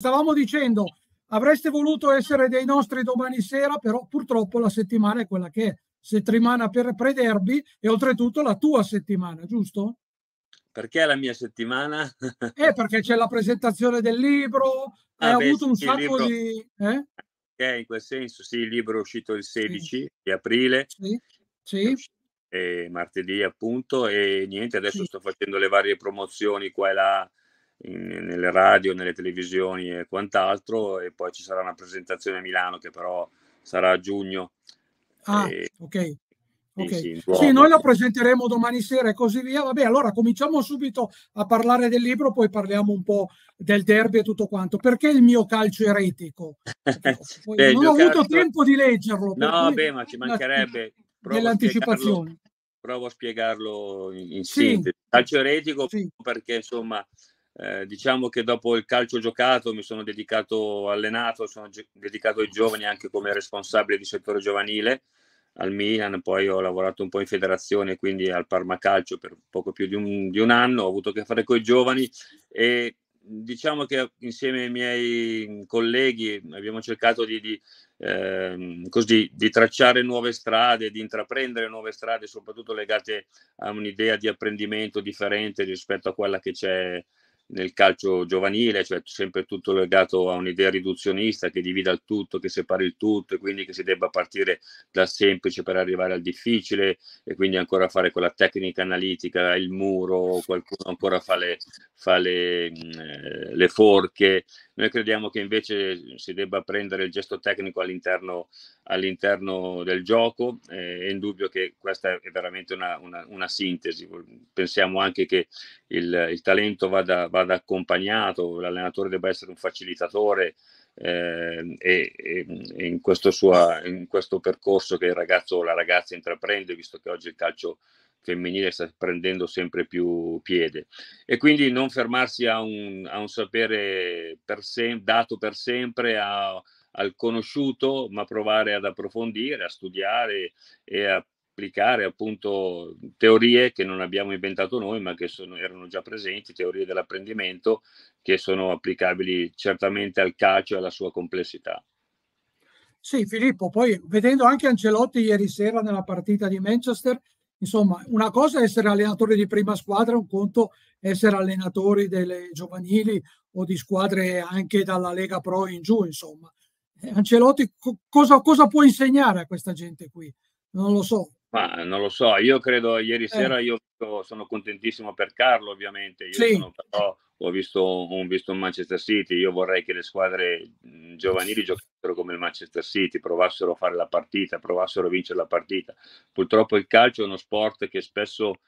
Stavamo dicendo, avreste voluto essere dei nostri domani sera, però purtroppo la settimana è quella che è. Settimana per pre-derby e oltretutto la tua settimana, giusto? Perché la mia settimana? eh, perché c'è la presentazione del libro, ah, hai beh, avuto un sì, sacco di... Eh? Eh, in quel senso, sì, il libro è uscito il 16 sì. di aprile. Sì, sì. martedì appunto e niente adesso sì. sto facendo le varie promozioni qua e là in, nelle radio, nelle televisioni e quant'altro e poi ci sarà una presentazione a Milano che però sarà a giugno. Ah, e, ok. Okay. Sì, noi la presenteremo domani sera e così via. Vabbè, allora cominciamo subito a parlare del libro, poi parliamo un po' del derby e tutto quanto. Perché il mio calcio eretico? beh, non ho avuto tempo di leggerlo. No, vabbè, ma ci mancherebbe. Nell'anticipazione. Provo a spiegarlo in, in sì. sintesi. Calcio eretico sì. perché insomma eh, diciamo che dopo il calcio giocato mi sono dedicato allenato, sono gi- dedicato ai giovani anche come responsabile di settore giovanile al Milan, poi ho lavorato un po' in federazione, quindi al Parma Calcio per poco più di un, di un anno, ho avuto a che fare con i giovani e diciamo che insieme ai miei colleghi abbiamo cercato di, di, eh, così, di, tracciare nuove strade, di intraprendere nuove strade, soprattutto legate a un'idea di apprendimento differente rispetto a quella che c'è nel calcio giovanile, cioè sempre tutto legato a un'idea riduzionista che divida il tutto, che separi il tutto e quindi che si debba partire dal semplice per arrivare al difficile e quindi ancora fare quella tecnica analitica, il muro, qualcuno ancora fa le, fa le, mh, le forche. Noi crediamo che invece si debba prendere il gesto tecnico all'interno, all'interno del gioco, eh, è indubbio che questa è veramente una, una, una sintesi. Pensiamo anche che il, il talento vada, vada vada accompagnato, l'allenatore debba essere un facilitatore eh, e, e, in, questo sua, in questo percorso che il ragazzo o la ragazza intraprende, visto che oggi il calcio femminile sta prendendo sempre più piede e quindi non fermarsi a un, a un sapere per sem- dato per sempre a, al conosciuto ma provare ad approfondire a studiare e a applicare appunto teorie che non abbiamo inventato noi, ma che sono, erano già presenti, teorie dell'apprendimento che sono applicabili certamente al calcio e alla sua complessità. Sì, Filippo, poi vedendo anche Ancelotti ieri sera nella partita di Manchester, insomma, una cosa è essere allenatore di prima squadra, un conto è essere allenatori delle giovanili o di squadre anche dalla Lega Pro in giù, insomma. Eh, Ancelotti co- cosa, cosa può insegnare a questa gente qui? Non lo so, ma eh, non lo so, io credo ieri eh. sera io sono contentissimo per Carlo ovviamente, io sì. sono, però ho visto un, visto un Manchester City, io vorrei che le squadre mhmm, giovanili giocassero come il Manchester City, provassero a fare la partita, provassero a vincere la partita. Purtroppo il calcio è uno sport che spesso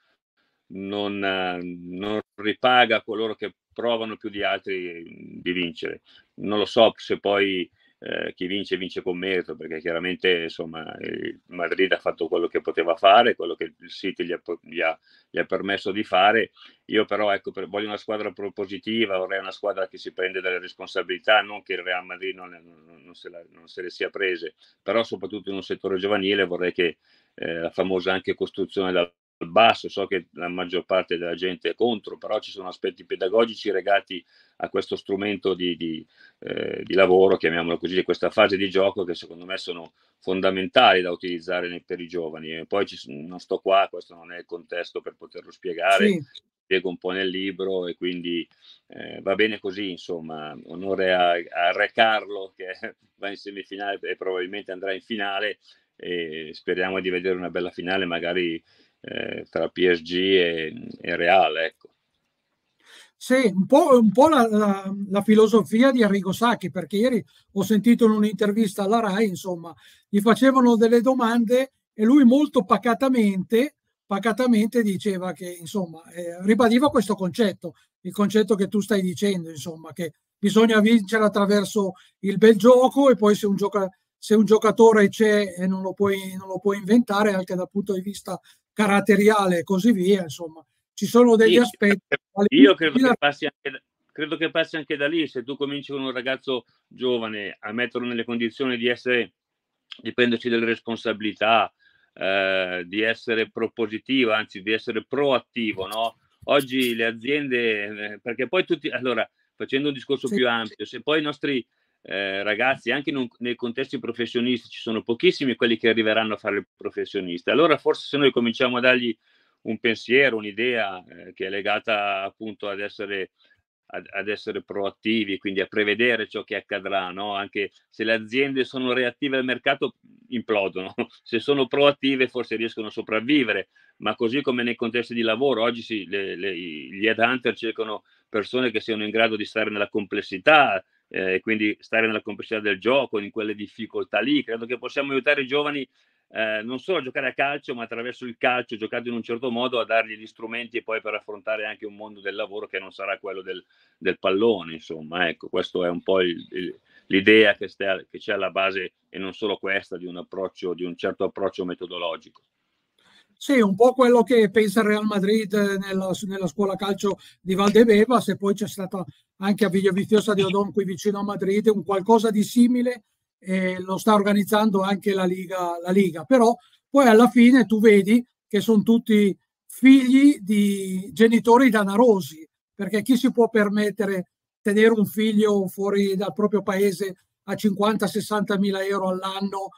non, non ripaga coloro che provano più di altri mhmm, di vincere. Non lo so se poi eh, chi vince vince con merito perché chiaramente insomma il Madrid ha fatto quello che poteva fare, quello che il City gli ha, gli ha, gli ha permesso di fare. Io però ecco, per, voglio una squadra propositiva, vorrei una squadra che si prende delle responsabilità, non che il Real Madrid non, non, non, se, la, non se, le sia prese, però soprattutto in un settore giovanile vorrei che eh, la famosa anche costruzione della basso, so che la maggior parte della gente è contro, però ci sono aspetti pedagogici legati a questo strumento di, di, eh, di lavoro, chiamiamolo così, di questa fase di gioco che secondo me sono fondamentali da utilizzare nei, per i giovani. E poi ci, non sto qua, questo non è il contesto per poterlo spiegare, sì. spiego un po' nel libro e quindi eh, va bene così, insomma, onore a, a Re Carlo che va in semifinale e probabilmente andrà in finale e speriamo di vedere una bella finale magari eh, tra PSG e, e Real. Ecco. Sì, un po', un po la, la, la, filosofia di Arrigo Sacchi, perché ieri ho sentito in un'intervista alla RAI, insomma, gli facevano delle domande e lui molto pacatamente, pacatamente diceva che, insomma, eh, ribadiva questo concetto, il concetto che tu stai dicendo, insomma, che bisogna vincere attraverso il bel gioco e poi se un giocatore se un giocatore c'è e non lo, puoi, non lo, puoi, inventare anche dal punto di vista caratteriale e così via, insomma, ci sono degli eh, io, aspetti. Io credo che, passi anche da, credo che passi anche da lì, se tu cominci con un ragazzo giovane a metterlo nelle condizioni di essere, di prenderci delle responsabilità, eh, di essere propositivo, anzi di essere proattivo, no? Oggi le aziende, eh, perché poi tutti, allora, facendo un discorso sì. più ampio, se poi i nostri eh, ragazzi, anche un, nel contesto di professionisti ci sono pochissimi quelli che arriveranno a fare il professionista. Allora forse se noi cominciamo a dargli un pensiero, un'idea eh, che è legata appunto ad essere, ad, ad essere, proattivi, quindi a prevedere ciò che accadrà, no? anche se le aziende sono reattive al mercato implodono, se sono proattive forse riescono a sopravvivere, ma così come nei contesti di lavoro, oggi sì, le, le, gli headhunter cercano persone che siano in grado di stare nella complessità eh, quindi stare nella complessità del gioco, in quelle difficoltà lì, credo che possiamo aiutare i giovani eh, non solo a giocare a calcio, ma attraverso il calcio giocato in un certo modo a dargli gli strumenti poi per affrontare anche un mondo del lavoro che non sarà quello del, del pallone. Insomma, ecco, questa è un po' il, il, l'idea che, stia, che c'è alla base, e non solo questa, di un approccio, di un certo approccio metodologico. Sì, un po' quello che pensa il Real Madrid eh, nella, nella scuola calcio di Valdebeva, se poi c'è stata anche a Villaviziosa di Odon qui vicino a Madrid, un qualcosa di simile eh, lo sta organizzando anche la Liga, la Liga. Però poi alla fine tu vedi che sono tutti figli di genitori danarosi, perché chi si può permettere tenere un figlio fuori dal proprio paese a 50-60 mila euro all'anno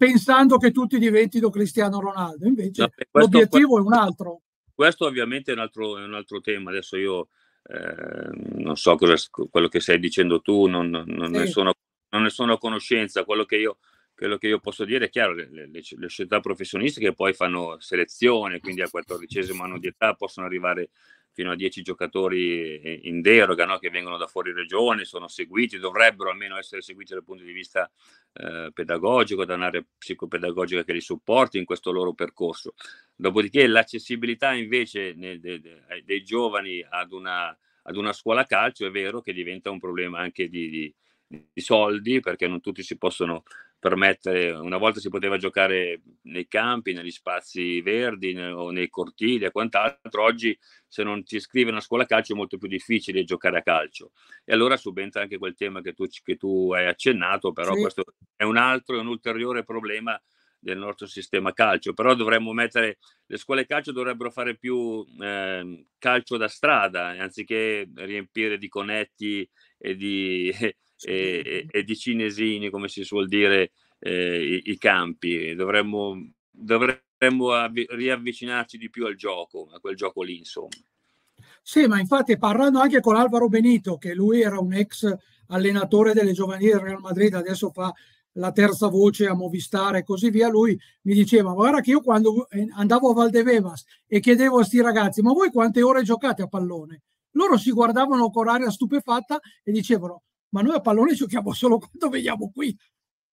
pensando che tutti diventino Cristiano Ronaldo. Invece no, questo, l'obiettivo questo, è un altro. Questo ovviamente è un altro, è un altro tema. Adesso io eh, non so cosa, quello che stai dicendo tu, non, non, sì. ne sono, non, ne sono, a conoscenza. Quello che io, quello che io posso dire è chiaro, le, le, le società professionistiche poi fanno selezione, quindi al quattordicesimo anno di età possono arrivare fino a 10 giocatori in deroga no? che vengono da fuori regione, sono seguiti, dovrebbero almeno essere seguiti dal punto di vista eh, pedagogico, da un'area psicopedagogica che li supporti in questo loro percorso. Dopodiché l'accessibilità invece nel, de, de, dei giovani ad una, ad una, scuola calcio è vero che diventa un problema anche di, di, di soldi perché non tutti si possono permettere, una volta si poteva giocare nei campi, negli spazi verdi ne, o nei cortili e quant'altro, oggi se non ti iscrivi a una scuola calcio è molto più difficile giocare a calcio. E allora subentra anche quel tema che tu, che tu hai accennato, però sì. questo è un altro, e un ulteriore problema del nostro sistema calcio, però dovremmo mettere, le scuole calcio dovrebbero fare più eh, calcio da strada, anziché riempire di conetti e di... e, e, di cinesini, come si suol dire, eh, i, i, campi. Dovremmo, dovremmo avvi- riavvicinarci di più al gioco, a quel gioco lì, insomma. Sì, ma infatti parlando anche con Alvaro Benito, che lui era un ex allenatore delle giovanili del Real Madrid, adesso fa la terza voce a Movistar e così via, lui mi diceva, guarda che io quando eh, andavo a Valdevevas e chiedevo a sti ragazzi, ma voi quante ore giocate a pallone? Loro si guardavano con aria stupefatta e dicevano, ma noi a pallone giochiamo solo quando veniamo qui.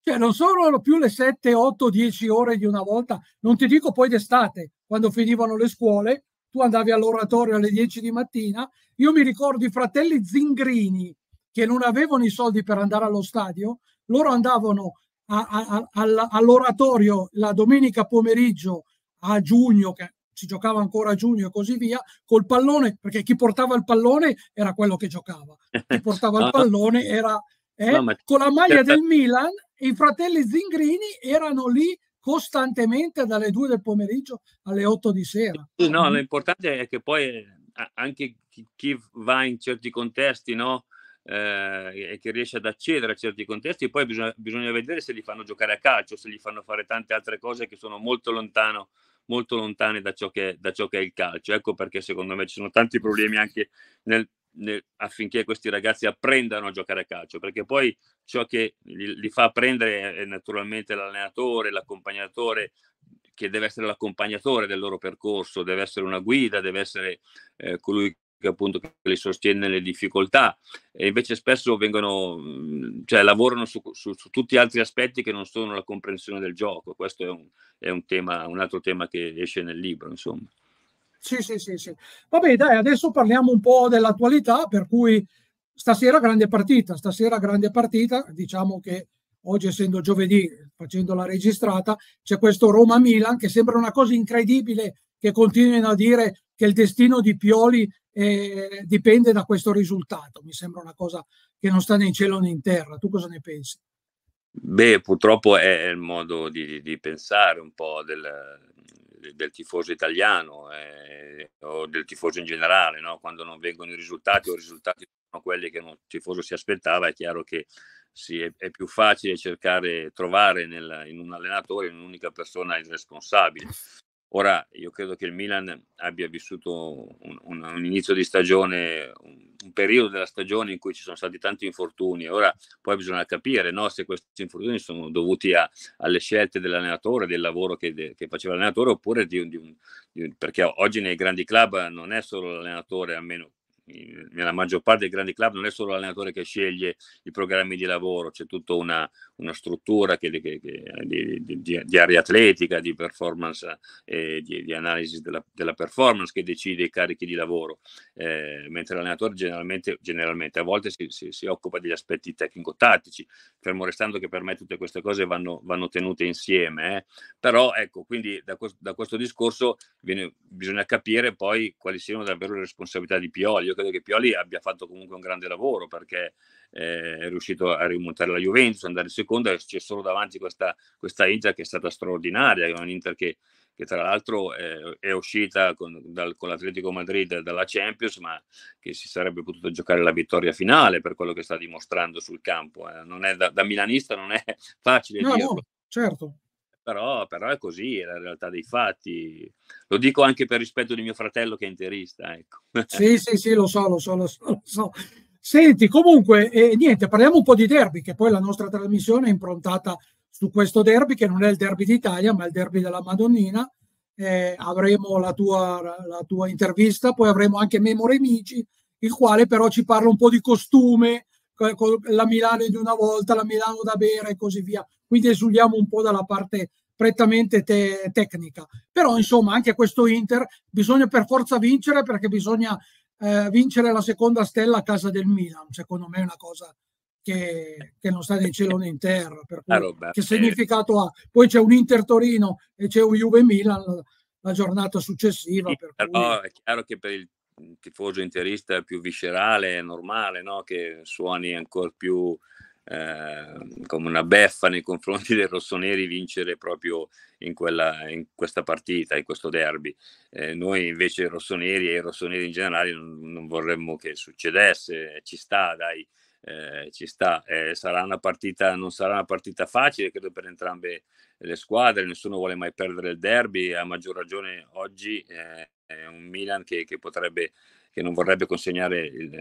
Cioè non sono più le 7, 8, 10 ore di una volta, non ti dico poi d'estate, quando finivano le scuole, tu andavi all'oratorio alle 10 di mattina, io mi ricordo i fratelli Zingrini che non avevano i soldi per andare allo stadio, loro andavano a, a, a, all'oratorio la domenica pomeriggio a giugno, che si giocava ancora a giugno e così via, col pallone, perché chi portava il pallone era quello che giocava, chi portava il pallone era... Eh? No, ma... Con la maglia certo. del Milan i fratelli Zingrini erano lì costantemente dalle 2 del pomeriggio alle 8 di sera. No, mm. l'importante è che poi eh, anche chi va in certi contesti, no? eh, e che riesce ad accedere a certi contesti, poi bisogna, bisogna, vedere se li fanno giocare a calcio, se gli fanno fare tante altre cose che sono molto lontano molto lontane da ciò, che, da ciò che è il calcio. Ecco perché secondo me ci sono tanti problemi anche nel, nel, affinché questi ragazzi apprendano a giocare a calcio, perché poi ciò che li, li fa apprendere è naturalmente l'allenatore, l'accompagnatore, che deve essere l'accompagnatore del loro percorso, deve essere una guida, deve essere eh, colui che appunto che li sostiene nelle difficoltà e invece spesso vengono, mhmm, cioè, lavorano su, su, su, tutti gli altri aspetti che non sono la comprensione del gioco. Questo è un, è un, tema, un altro tema che esce nel libro, insomma. Sì, sì, sì, sì. Vabbè, dai, adesso parliamo un po' dell'attualità, per cui stasera grande partita, stasera grande partita, diciamo che oggi essendo giovedì, facendo la registrata, c'è questo Roma-Milan che sembra una cosa incredibile che continuino a dire che il destino di Pioli eh, dipende da questo risultato. Mi sembra una cosa che non sta né in cielo né in terra. Tu cosa ne pensi? Beh, purtroppo è il modo di, di pensare un po' del, del tifoso italiano eh, o del tifoso in generale, no? quando non vengono i risultati o i risultati sono quelli che un tifoso si aspettava, è chiaro che sì, è, è, più facile cercare, trovare nel, in un allenatore, in un'unica persona il responsabile. Ora, io credo che il Milan abbia vissuto un, un, un inizio di stagione, un, un, periodo della stagione in cui ci sono stati tanti infortuni. Ora, poi bisogna capire no, se questi infortuni sono dovuti a, alle scelte dell'allenatore, del lavoro che, de, che faceva l'allenatore, oppure di, di, di, perché oggi nei grandi club non è solo l'allenatore, almeno Ehm, nella maggior parte dei grandi club non è solo l'allenatore che sceglie i programmi di lavoro, c'è tutta una, una struttura che, che, che, eh, di, di, di, area atletica, di performance, eh, di, di, analisi della, della, performance che decide i carichi di lavoro, eh, mentre l'allenatore generalmente, generalmente a volte si, si, si, occupa degli aspetti tecnico-tattici, fermo restando che per me tutte queste cose vanno, vanno tenute insieme, eh. però ecco, quindi da, da questo discorso viene, bisogna capire poi quali siano davvero le responsabilità di Pioglio credo che Pioli abbia fatto comunque un grande lavoro perché eh, è riuscito a rimontare la Juventus, andare in seconda, c'è solo davanti questa, questa Inter che è stata straordinaria, è un'Inter che, che tra l'altro eh, è uscita con, dal, con, l'Atletico Madrid dalla Champions, ma che si sarebbe potuto giocare la vittoria finale per quello che sta dimostrando sul campo. Eh. Da, da, milanista non è facile no, dirlo. No, certo. Però, però, è così, è la realtà dei fatti. Lo dico anche per rispetto di mio fratello che è interista. Ecco. Sì, sì, sì, lo so, lo so, lo so. Lo so. Senti, comunque, eh, niente, parliamo un po' di derby, che poi la nostra trasmissione è improntata su questo derby, che non è il derby d'Italia, ma il derby della Madonnina. Eh, avremo la tua, la tua, intervista, poi avremo anche Memore Amici, il quale però ci parla un po' di costume, la Milano di una volta, la Milano da bere e così via. Quindi esuliamo un po' dalla parte prettamente te- tecnica. Però insomma anche questo Inter bisogna per forza vincere perché bisogna eh, vincere la seconda stella a casa del Milan, secondo me è una cosa che, che non sta né in cielo né in terra, per cui, ah, roba, che significato ha? Poi c'è un Inter Torino e c'è un Juve Milan la, la giornata successiva. Sì, però cui... è chiaro che per il tifoso interista è più viscerale, è normale no? che suoni ancora più Ehm, come una beffa nei confronti dei rossoneri vincere proprio in, quella, in questa partita, in questo derby. Eh, noi invece rossoneri e i rossoneri in generale non, non vorremmo che succedesse, eh, ci sta dai. Eh, ci sta. Eh, sarà una partita, non sarà una partita facile, credo, per entrambe le squadre. Nessuno vuole mai perdere il derby, a maggior ragione oggi eh, è un Milan che, che potrebbe che non vorrebbe consegnare il,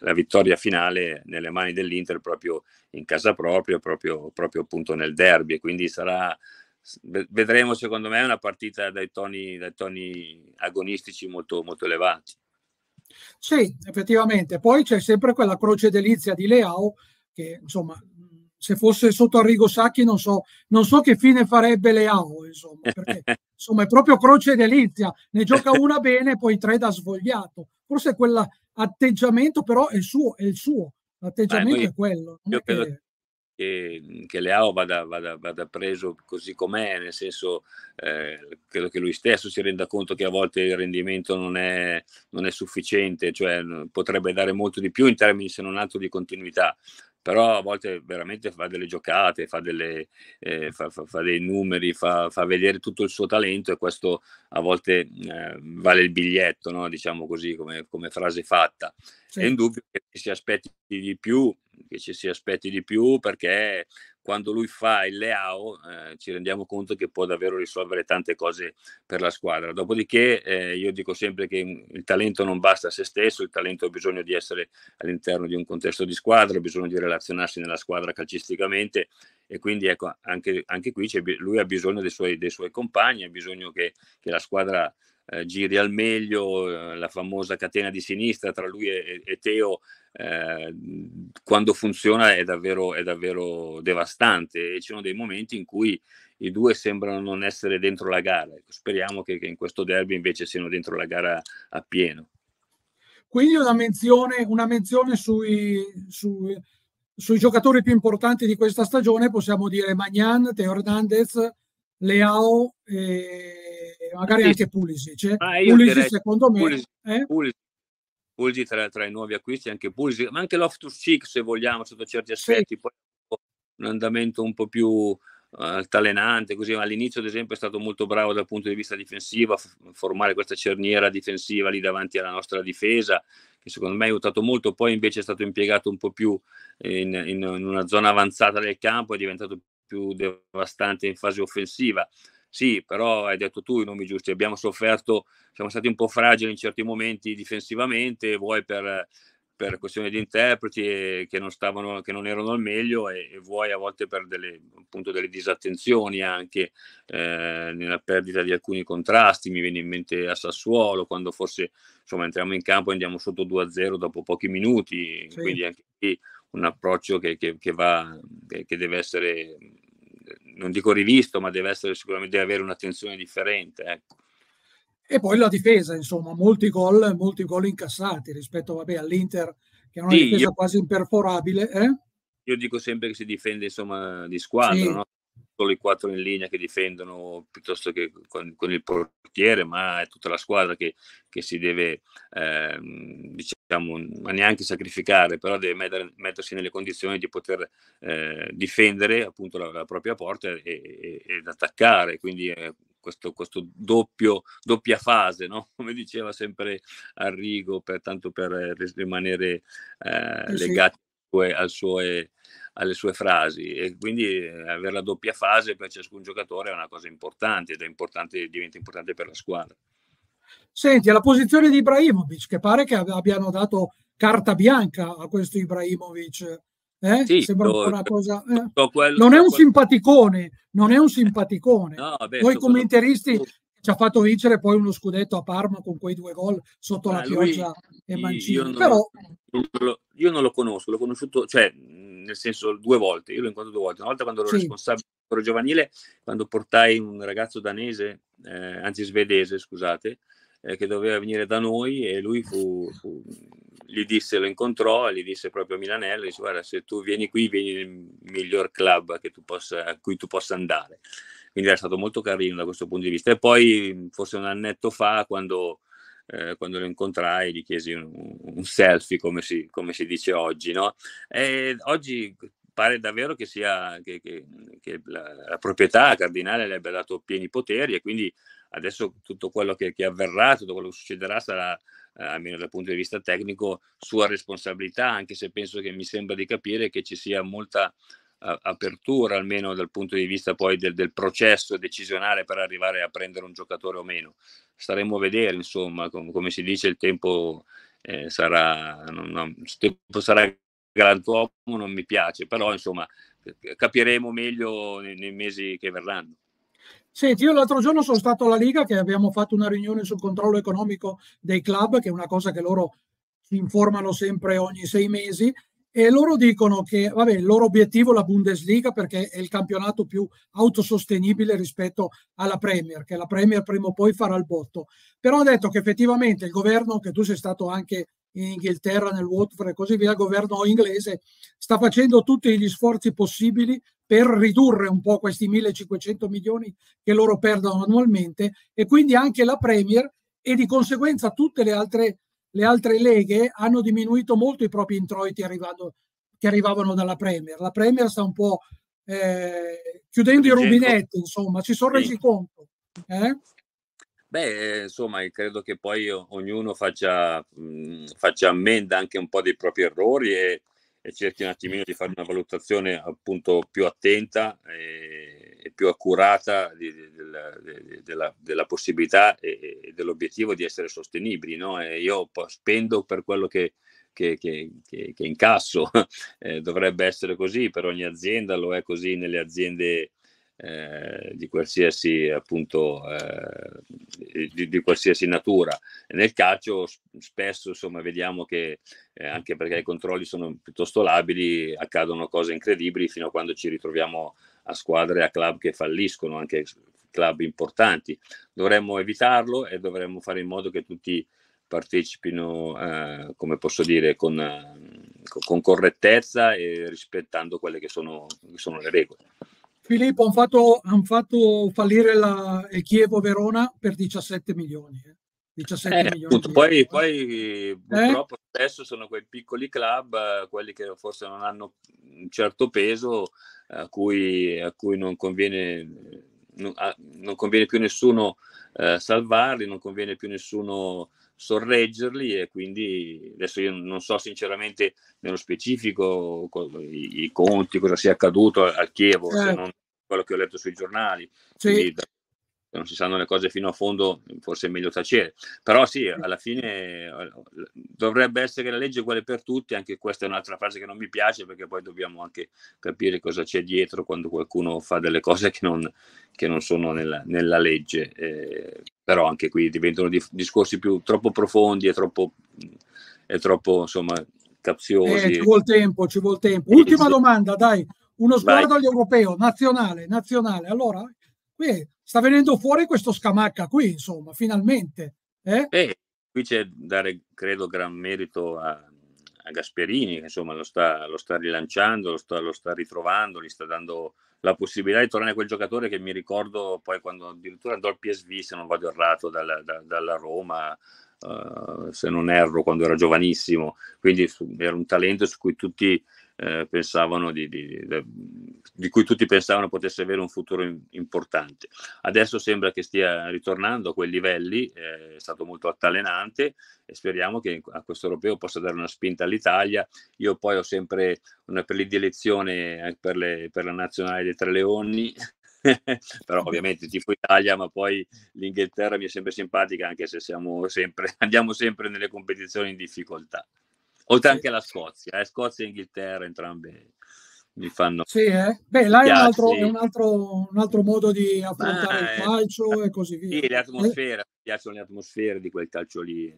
la vittoria finale nelle mani dell'Inter proprio in casa propria, proprio, proprio appunto nel derby. Quindi sarà, vedremo secondo me una partita dai toni, dai toni agonistici molto, molto elevati. Sì, effettivamente. Poi c'è sempre quella croce delizia di Leao che insomma se fosse sotto Arrigo Sacchi non so, non so che fine farebbe Leao, insomma, perché insomma è proprio croce delizia, ne gioca una bene, poi tre da svogliato forse quell'atteggiamento però è suo, è il suo, l'atteggiamento noi, è quello. Io credo che... Che, che Leao vada, vada, vada, preso così com'è, nel senso eh, credo che lui stesso si renda conto che a volte il rendimento non è, non è sufficiente, cioè potrebbe dare molto di più in termini se non altro di continuità però a volte veramente fa delle giocate, fa, delle, eh, fa, fa, fa dei numeri, fa, vedere tutto il suo talento e questo a volte eh, vale il biglietto, no? diciamo così come, come frase fatta. Sì. È indubbio che ci si aspetti di più, che ci si aspetti di più perché quando lui fa il Leao eh, ci rendiamo conto che può davvero risolvere tante cose per la squadra. Dopodiché eh, io dico sempre che mm, il talento non basta a se stesso, il talento ha bisogno di essere all'interno di un contesto di squadra, ha bisogno di relazionarsi nella squadra calcisticamente e quindi ecco, anche, anche qui lui ha bisogno dei suoi, dei suoi compagni, ha bisogno che, che la squadra eh, giri al meglio, eh, la famosa catena di sinistra tra lui e, e Teo, eh, quando funziona è davvero, è davvero devastante e ci sono dei momenti in cui i due sembrano non essere dentro la gara. Ecco, speriamo che, che in questo derby invece siano dentro la gara a pieno. Quindi una menzione, una menzione sui, sui, sui, giocatori più importanti di questa stagione, possiamo dire Magnan, Teo Hernandez, Leao. E magari sì. anche Pulisic. Eh? Pulisic secondo me... Pulisic, eh? Pulisic. Pulisic tra, tra, i nuovi acquisti, anche Pulisic, ma anche Loftus Cheek se vogliamo, sotto certi aspetti, sì. poi un andamento un po' più eh, altalenante, così all'inizio ad esempio è stato molto bravo dal punto di vista difensivo a formare questa cerniera difensiva lì davanti alla nostra difesa, che secondo me ha aiutato molto, poi invece è stato impiegato un po' più in, in, in una zona avanzata del campo, è diventato più devastante in fase offensiva. Sì, però hai detto tu i nomi giusti, abbiamo sofferto, siamo stati un po' fragili in certi momenti difensivamente, vuoi per, per questioni di interpreti che non, stavano, che non erano al meglio e, e vuoi a volte per delle, appunto, delle disattenzioni anche eh, nella perdita di alcuni contrasti, mi viene in mente a Sassuolo quando forse insomma, entriamo in campo e andiamo sotto 2-0 dopo pochi minuti, sì. quindi anche lì un approccio che, che, che va, che deve essere non dico rivisto, ma deve essere sicuramente deve avere un'attenzione differente. Ecco. E poi la difesa, insomma, molti gol, molti gol incassati rispetto vabbè, all'Inter, che è una sì, difesa io, quasi imperforabile. Eh? Io dico sempre che si difende insomma, di squadra, sì. no? solo i quattro in linea che difendono piuttosto che con, con il portiere, ma è tutta la squadra che, che si deve, eh, diciamo, ma neanche sacrificare, però deve mettere, mettersi nelle condizioni di poter eh, difendere appunto la, la propria porta e, e, ed attaccare. Quindi eh, questo, questo doppio, doppia fase, no? come diceva sempre Arrigo, per, tanto per eh, rimanere eh, legati al suo, al suo alle sue frasi e quindi eh, avere la doppia fase per ciascun giocatore è una cosa importante ed è importante, diventa importante per la squadra. Senti, alla posizione di Ibrahimovic, che pare che abbiano dato carta bianca a questo Ibrahimovic. Eh? Sì, Sembra do, una cosa. Eh. Quello, non è un quello... simpaticone, non è un simpaticone. No, vabbè, Noi commenteristi quello... ci ha fatto vincere poi uno scudetto a Parma con quei due gol sotto Ma la lui, e Mancini. Io non, Però io non lo conosco, l'ho conosciuto, cioè, mhmm, nel senso, due volte, io l'ho incontrato due volte, una volta quando ero sì. responsabile del giovanile, quando portai un ragazzo danese, eh, anzi svedese, scusate, eh, che doveva venire da noi e lui fu, fu, gli disse, lo incontrò, gli disse proprio a Milanello, dice guarda se tu vieni qui vieni nel miglior club possa, a cui tu possa andare. Quindi era stato molto carino da questo punto di vista. E poi mhmm, forse un annetto fa quando eh, quando lo incontrai gli chiesi un, un selfie, come si, come si, dice oggi. No? E oggi pare davvero che, sia, che, che, che la, la, proprietà cardinale le abbia dato pieni poteri e quindi adesso tutto quello che, che avverrà, tutto quello che succederà sarà eh, almeno dal punto di vista tecnico, sua responsabilità, anche se penso che mi sembra di capire che ci sia molta apertura, almeno dal punto di vista poi del, del, processo decisionale per arrivare a prendere un giocatore o meno. Staremo a vedere, insomma, com- come si dice, il tempo, eh, sarà, non, non, il tempo sarà galantuomo, non mi piace, però insomma capiremo meglio nei, nei mesi che verranno. Senti, io l'altro giorno sono stato alla Liga che abbiamo fatto una riunione sul controllo economico dei club, che è una cosa che loro si informano sempre ogni sei mesi, e loro dicono che vabbè, il loro obiettivo è la Bundesliga perché è il campionato più autosostenibile rispetto alla Premier, che la Premier prima o poi farà il botto. Però ha detto che effettivamente il governo, che tu sei stato anche in Inghilterra, nel Watford e così via, il governo inglese sta facendo tutti gli sforzi possibili per ridurre un po' questi 1500 milioni che loro perdono annualmente e quindi anche la Premier e di conseguenza tutte le altre le altre leghe hanno diminuito molto i propri introiti arrivando, che arrivavano dalla Premier. La Premier sta un po' eh, chiudendo Gento. i rubinetti, insomma, ci sono resi conto. Eh? Beh, eh, insomma, credo che poi ognuno faccia, mh, mm, faccia ammenda anche un po' dei propri errori e, e, cerchi un attimino di fare una valutazione appunto più attenta. E eh, e più accurata di, di, di, della, della, possibilità e, e, dell'obiettivo di essere sostenibili. No? io spendo per quello che, che, che, che incasso, eh, dovrebbe essere così per ogni azienda, lo è così nelle aziende eh, di qualsiasi appunto eh, di, di, qualsiasi natura nel calcio spesso insomma vediamo che eh, anche perché i controlli sono piuttosto labili accadono cose incredibili fino a quando ci ritroviamo a squadre, a club che falliscono, anche club importanti. Dovremmo evitarlo e dovremmo fare in modo che tutti partecipino, eh, come posso dire, con, con, correttezza e rispettando quelle che sono, che sono le regole. Filippo, hanno fatto, han fatto, fallire la, il Chievo-Verona per 17 milioni. Eh. 17 eh, milioni appunto, poi, eh. poi purtroppo spesso eh? sono quei piccoli club, eh, quelli che forse non hanno un certo peso, a cui, a cui non, conviene, non, conviene, più nessuno eh, salvarli, non conviene più nessuno sorreggerli e quindi adesso io non so sinceramente nello specifico co- i, i, conti, cosa sia accaduto al, Chievo, eh. se non quello che ho letto sui giornali. Sì. Da, se non si sanno le cose fino a fondo forse è meglio tacere. Però sì, alla fine eh, dovrebbe essere la legge uguale per tutti, anche questa è un'altra frase che non mi piace perché poi dobbiamo anche capire cosa c'è dietro quando qualcuno fa delle cose che non, che non sono nella, nella legge. Eh, però anche qui diventano di, discorsi più troppo profondi e troppo, e troppo insomma, capziosi. Eh, ci vuole tempo, ci vuol tempo. Ultima domanda, dai, uno sguardo Vai. all'europeo, nazionale, nazionale. Allora, qui è sta venendo fuori questo Scamacca qui, insomma, finalmente. Eh? Eh, qui c'è dare, credo, gran merito a, a Gasperini, che insomma lo sta, lo sta rilanciando, lo sta, lo sta, ritrovando, gli sta dando la possibilità di tornare a quel giocatore che mi ricordo poi quando addirittura andò al PSV, se non vado errato, dalla, da, dalla Roma, uh, se non erro, quando era giovanissimo. Quindi su, era un talento su cui tutti eh, pensavano di, di, di, di cui tutti pensavano potesse avere un futuro in, importante. Adesso sembra che stia ritornando a quei livelli, eh, è stato molto attalenante e speriamo che a questo europeo possa dare una spinta all'Italia. Io poi ho sempre una predilezione per, le, per la nazionale dei Tre Leoni, però ovviamente tipo Italia, ma poi l'Inghilterra mi è sempre simpatica, anche se sempre, andiamo sempre nelle competizioni in difficoltà. Oltre anche alla Scozia, eh, Scozia e Inghilterra entrambe mi fanno... Sì, eh? Beh, là è, un altro, è un, altro, un altro, modo di affrontare ah, il eh, calcio eh, e così via. Sì, l'atmosfera, eh? mi piacciono le atmosfere di quel calcio lì,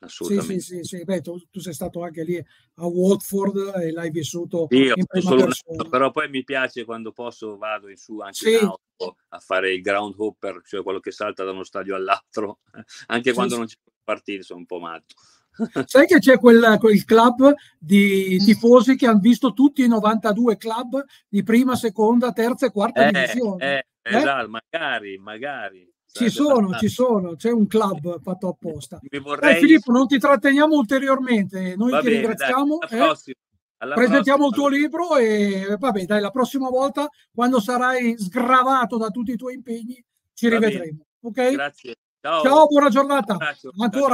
assolutamente. Sì, sì, sì, sì. Beh, tu, tu, sei stato anche lì a Watford e l'hai vissuto sì, in prima anno, però poi mi piace quando posso vado in su anche sì. in auto a fare il ground hopper, cioè quello che salta da uno stadio all'altro, anche quando non c'è partito, sono un po' matto. Sai che c'è quel, quel, club di mm. tifosi che hanno visto tutti i 92 club di prima, seconda, terza e quarta eh, divisione. Eh, eh? Esatto, magari, magari. Ci sono, ci sono, c'è un club fatto apposta. Vorrei... Eh, Filippo, non ti tratteniamo ulteriormente, noi va ti bene, ringraziamo. Dai, alla eh? prossima. Alla presentiamo prossima. il tuo libro e vabbè, dai, la prossima volta, quando sarai sgravato da tutti i tuoi impegni, ci va rivedremo. Bene. Grazie. Ciao. Ciao buona giornata. Grazie. Ancora.